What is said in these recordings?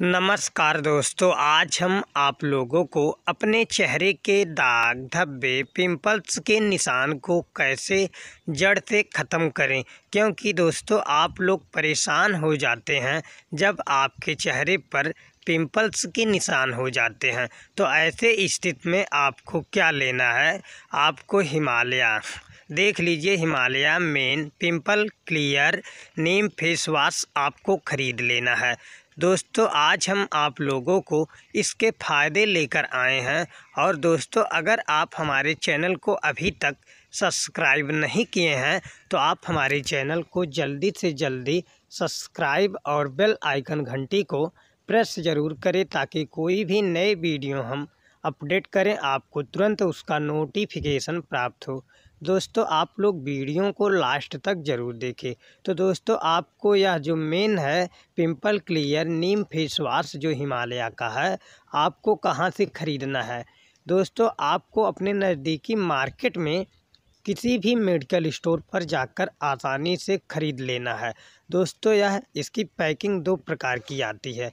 नमस्कार दोस्तों आज हम आप लोगों को अपने चेहरे के दाग धब्बे पिंपल्स के निशान को कैसे जड़ से ख़त्म करें क्योंकि दोस्तों आप लोग परेशान हो जाते हैं जब आपके चेहरे पर पिंपल्स के निशान हो जाते हैं तो ऐसे स्थिति में आपको क्या लेना है आपको हिमालय देख लीजिए Himalaya men pimple clear neem face wash आपको ख़रीद लेना है दोस्तों आज हम आप लोगों को इसके फ़ायदे लेकर आए हैं और दोस्तों अगर आप हमारे चैनल को अभी तक सब्सक्राइब नहीं किए हैं तो आप हमारे चैनल को जल्दी से जल्दी सब्सक्राइब और बेल आइकन घंटी को प्रेस ज़रूर करें ताकि कोई भी नए वीडियो हम अपडेट करें आपको तुरंत उसका नोटिफिकेशन प्राप्त हो दोस्तों आप लोग वीडियो को लास्ट तक ज़रूर देखें तो दोस्तों आपको यह जो मेन है pimple clear neem face wash जो हिमालय का है आपको कहाँ से ख़रीदना है दोस्तों आपको अपने नज़दीकी मार्केट में किसी भी मेडिकल स्टोर पर जाकर आसानी से ख़रीद लेना है दोस्तों यह इसकी पैकिंग दो प्रकार की आती है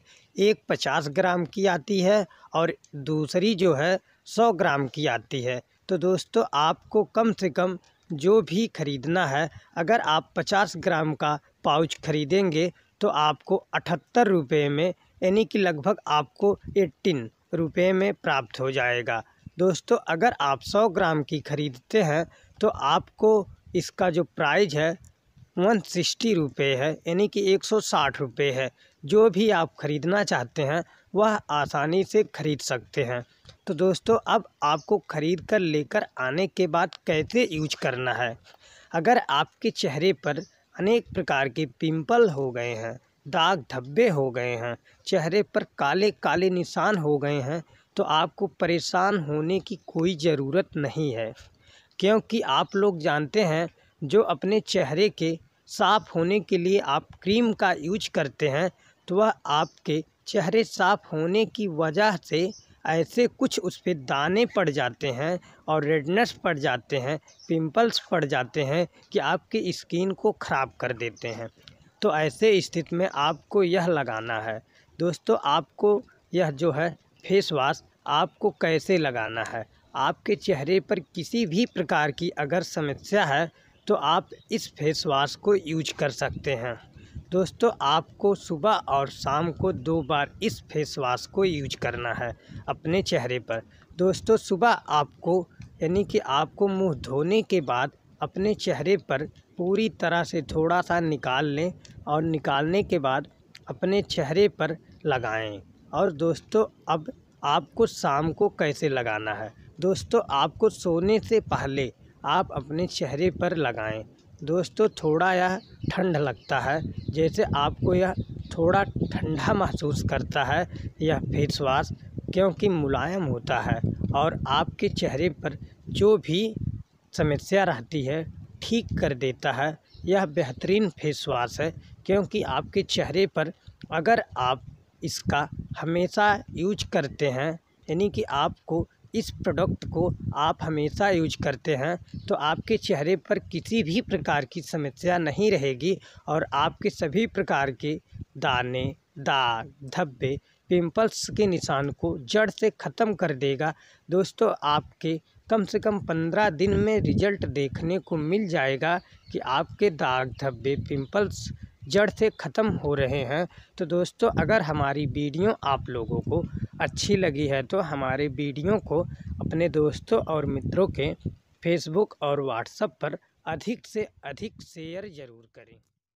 एक पचास ग्राम की आती है और दूसरी जो है सौ ग्राम की आती है तो दोस्तों आपको कम से कम जो भी ख़रीदना है अगर आप पचास ग्राम का पाउच ख़रीदेंगे तो आपको अठहत्तर रुपये में यानी कि लगभग आपको एट्टीन रुपये में प्राप्त हो जाएगा दोस्तों अगर आप सौ ग्राम की ख़रीदते हैं तो आपको इसका जो प्राइज है वन सिक्सटी रुपये है यानी कि एक सौ साठ रुपये है जो भी आप ख़रीदना चाहते हैं वह आसानी से ख़रीद सकते हैं तो दोस्तों अब आपको ख़रीद कर लेकर आने के बाद कैसे यूज करना है अगर आपके चेहरे पर अनेक प्रकार के पिंपल हो गए हैं दाग धब्बे हो गए हैं चेहरे पर काले काले निशान हो गए हैं तो आपको परेशान होने की कोई ज़रूरत नहीं है क्योंकि आप लोग जानते हैं जो अपने चेहरे के साफ़ होने के लिए आप क्रीम का यूज करते हैं तो वह आपके चेहरे साफ़ होने की वजह से ऐसे कुछ उस पर दाने पड़ जाते हैं और रेडनेस पड़ जाते हैं पिंपल्स पड़ जाते हैं कि आपकी स्किन को ख़राब कर देते हैं तो ऐसे स्थिति में आपको यह लगाना है दोस्तों आपको यह जो है फेस वाश आपको कैसे लगाना है आपके चेहरे पर किसी भी प्रकार की अगर समस्या है तो आप इस फेस वाश को यूज कर सकते हैं दोस्तों आपको सुबह और शाम को दो बार इस फेस वाश को यूज करना है अपने चेहरे पर दोस्तों सुबह आपको यानी कि आपको मुंह धोने के बाद अपने चेहरे पर पूरी तरह से थोड़ा सा निकाल लें और निकालने के बाद अपने चेहरे पर लगाएं और दोस्तों अब आपको शाम को कैसे लगाना है दोस्तों आपको सोने से पहले आप अपने चेहरे पर लगाएं दोस्तों थोड़ा यह ठंड लगता है जैसे आपको यह थोड़ा ठंडा महसूस करता है यह फेस वाश क्योंकि मुलायम होता है और आपके चेहरे पर जो भी समस्या रहती है ठीक कर देता है यह बेहतरीन फेस वाश है क्योंकि आपके चेहरे पर अगर आप इसका हमेशा यूज करते हैं यानी कि आपको इस प्रोडक्ट को आप हमेशा यूज करते हैं तो आपके चेहरे पर किसी भी प्रकार की समस्या नहीं रहेगी और आपके सभी प्रकार के दाने दाग धब्बे पिंपल्स के निशान को जड़ से ख़त्म कर देगा दोस्तों आपके कम से कम पंद्रह दिन में रिजल्ट देखने को मिल जाएगा कि आपके दाग धब्बे पिंपल्स जड़ से ख़त्म हो रहे हैं तो दोस्तों अगर हमारी वीडियो आप लोगों को अच्छी लगी है तो हमारे वीडियो को अपने दोस्तों और मित्रों के फेसबुक और व्हाट्सएप पर अधिक से अधिक शेयर ज़रूर करें